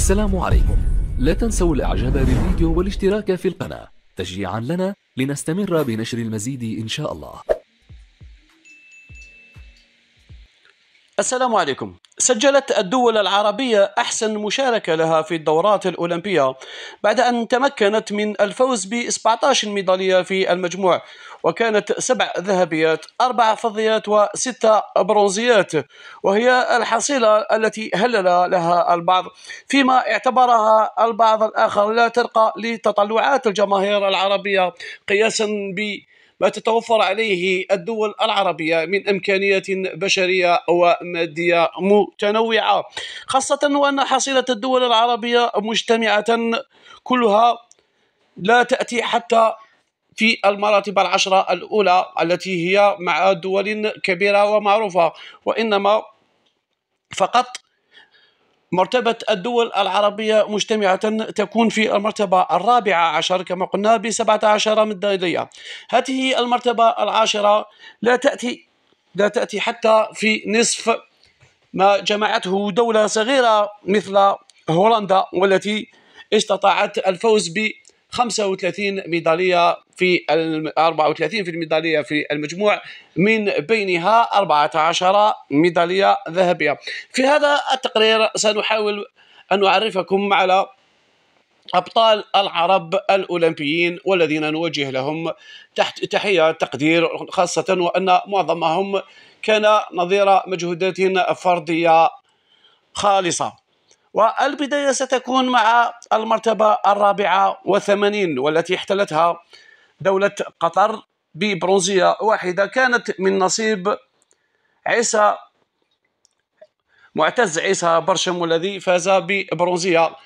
السلام عليكم لا تنسوا الاعجاب بالفيديو والاشتراك في القناة تشجيعا لنا لنستمر بنشر المزيد ان شاء الله السلام عليكم سجلت الدول العربية أحسن مشاركة لها في الدورات الأولمبية بعد أن تمكنت من الفوز ب 17 ميدالية في المجموع وكانت سبع ذهبيات أربع فضيات وستة برونزيات وهي الحصيلة التي هلل لها البعض فيما اعتبرها البعض الآخر لا ترقى لتطلعات الجماهير العربية قياسا ب ما تتوفر عليه الدول العربية من إمكانيات بشرية ومادية متنوعة خاصة وأن حصيلة الدول العربية مجتمعة كلها لا تأتي حتى في المراتب العشرة الأولى التي هي مع دول كبيرة ومعروفة وإنما فقط مرتبة الدول العربية مجتمعة تكون في المرتبة الرابعة عشر كما قلنا بسبعة عشر ميدالية هذه المرتبة العاشرة لا تأتي لا تأتي حتى في نصف ما جمعته دولة صغيرة مثل هولندا والتي استطاعت الفوز ب 35 ميداليه في 34 في الميداليه في المجموع من بينها 14 ميداليه ذهبيه في هذا التقرير سنحاول ان نعرفكم على أبطال العرب الأولمبيين والذين نوجه لهم تحت تحية تقدير خاصة وأن معظمهم كان نظير مجهودات فردية خالصة والبداية ستكون مع المرتبة الرابعة وثمانين والتي احتلتها دولة قطر ببرونزية واحدة كانت من نصيب عيسى معتز عيسى برشم الذي فاز ببرونزية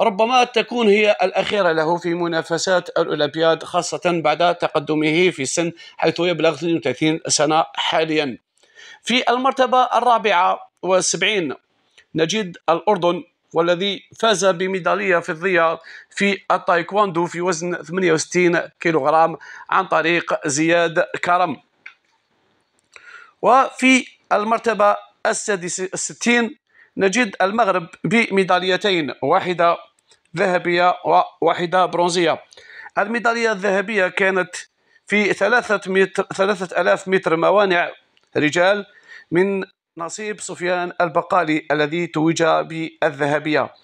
ربما تكون هي الأخيرة له في منافسات الأولمبياد خاصة بعد تقدمه في السن حيث يبلغ 32 سنة حاليا في المرتبة الرابعة والسبعين نجد الأردن والذي فاز بميدالية فضية في التايكواندو في وزن 68 كيلوغرام عن طريق زياد كرم وفي المرتبة السادسة الستين نجد المغرب بميداليتين واحدة ذهبية وواحدة برونزية الميدالية الذهبية كانت في ثلاثة متر ثلاثة ألاف متر موانع رجال من نصيب سفيان البقالي الذي توج بالذهبية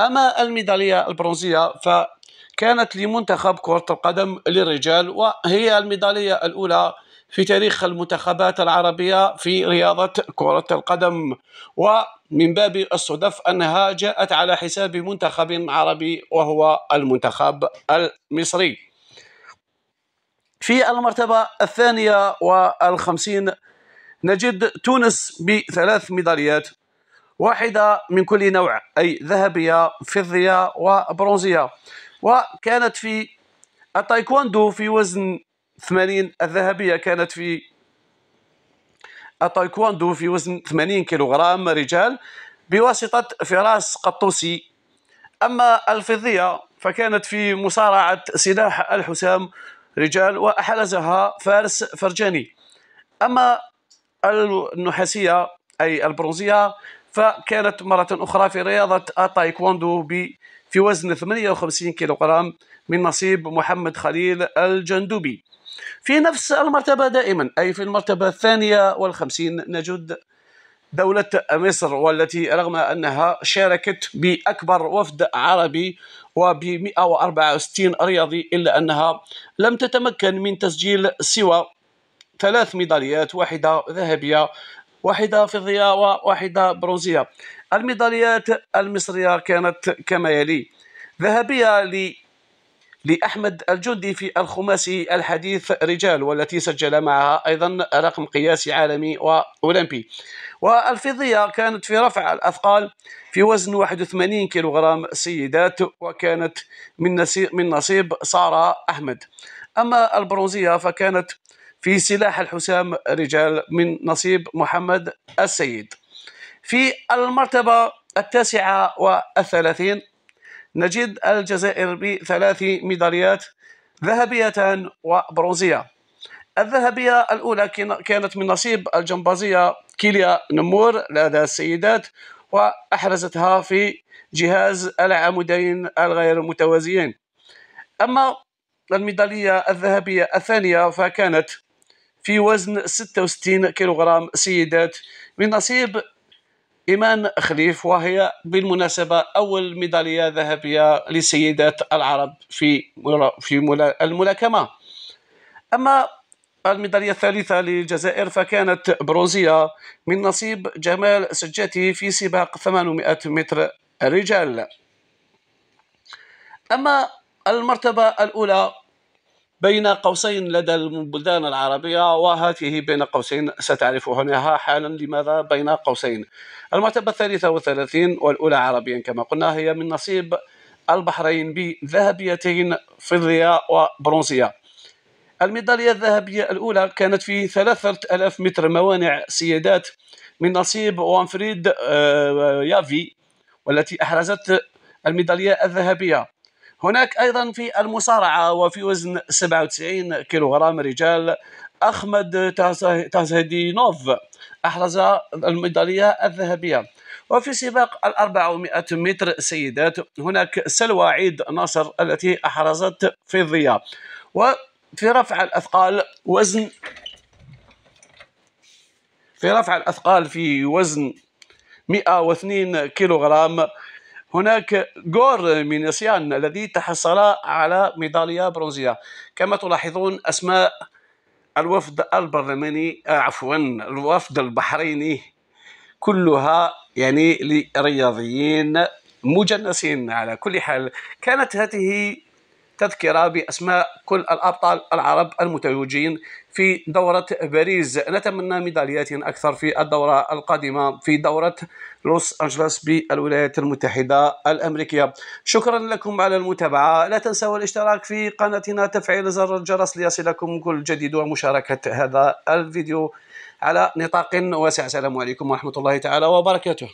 أما الميدالية البرونزية فكانت لمنتخب كرة القدم للرجال وهي الميدالية الأولى في تاريخ المنتخبات العربية في رياضة كرة القدم ومن باب الصدف أنها جاءت على حساب منتخب عربي وهو المنتخب المصري في المرتبة الثانية والخمسين نجد تونس بثلاث ميداليات واحدة من كل نوع أي ذهبية فضية وبرونزية وكانت في التايكواندو في وزن 80 الذهبية كانت في التايكواندو في وزن 80 كيلوغرام رجال بواسطة فراس قطوسي أما الفضية فكانت في مصارعة سلاح الحسام رجال وأحرزها فارس فرجاني أما النحاسية أي البرونزية فكانت مرة أخرى في رياضة التايكواندو في وزن 58 كيلوغرام من نصيب محمد خليل الجندوبي في نفس المرتبة دائما أي في المرتبة الثانية والخمسين نجد دولة مصر والتي رغم أنها شاركت بأكبر وفد عربي وب 164 رياضي إلا أنها لم تتمكن من تسجيل سوى ثلاث ميداليات واحدة ذهبية واحدة فضية وواحدة برونزية الميداليات المصرية كانت كما يلي ذهبية ل لأحمد الجندي في الخماسي الحديث رجال والتي سجل معها أيضا رقم قياسي عالمي وأولمبي والفضية كانت في رفع الأثقال في وزن 81 كيلوغرام سيدات وكانت من نصيب سارة أحمد أما البرونزية فكانت في سلاح الحسام رجال من نصيب محمد السيد في المرتبة التاسعة والثلاثين نجد الجزائر بثلاث ميداليات ذهبية وبرونزية الذهبية الأولى كانت من نصيب الجمبازية كيليا نمور لدى السيدات وأحرزتها في جهاز العمودين الغير متوازيين أما الميدالية الذهبية الثانية فكانت في وزن 66 كيلوغرام سيدات من نصيب إيمان خليف وهي بالمناسبة أول ميدالية ذهبية للسيدات العرب في في الملاكمة أما الميدالية الثالثة للجزائر فكانت برونزية من نصيب جمال سجاتي في سباق 800 متر الرجال أما المرتبة الأولى بين قوسين لدى البلدان العربية وهذه بين قوسين ستعرفونها حالا لماذا بين قوسين المرتبة الثالثة والثلاثين والأولى عربيا كما قلنا هي من نصيب البحرين بذهبيتين فضية وبرونزية الميدالية الذهبية الأولى كانت في 3000 متر موانع سيادات من نصيب وانفريد آه، يافي والتي أحرزت الميدالية الذهبية هناك ايضا في المصارعه وفي وزن 97 كيلوغرام رجال احمد تازهدينوف احرز الميداليه الذهبيه وفي سباق ال 400 متر سيدات هناك سلوى عيد ناصر التي احرزت فضيه وفي رفع الاثقال وزن في رفع الاثقال في وزن 102 كيلوغرام هناك جور من نسيان الذي تحصل على ميدالية برونزية كما تلاحظون أسماء الوفد البرلماني آه، عفوا الوفد البحريني كلها يعني لرياضيين مجنسين على كل حال كانت هذه تذكرة بأسماء كل الأبطال العرب المتوجين في دورة باريس نتمنى ميداليات أكثر في الدورة القادمة في دورة لوس أنجلوس بالولايات المتحدة الأمريكية شكرا لكم على المتابعة لا تنسوا الاشتراك في قناتنا تفعيل زر الجرس ليصلكم كل جديد ومشاركة هذا الفيديو على نطاق واسع السلام عليكم ورحمة الله تعالى وبركاته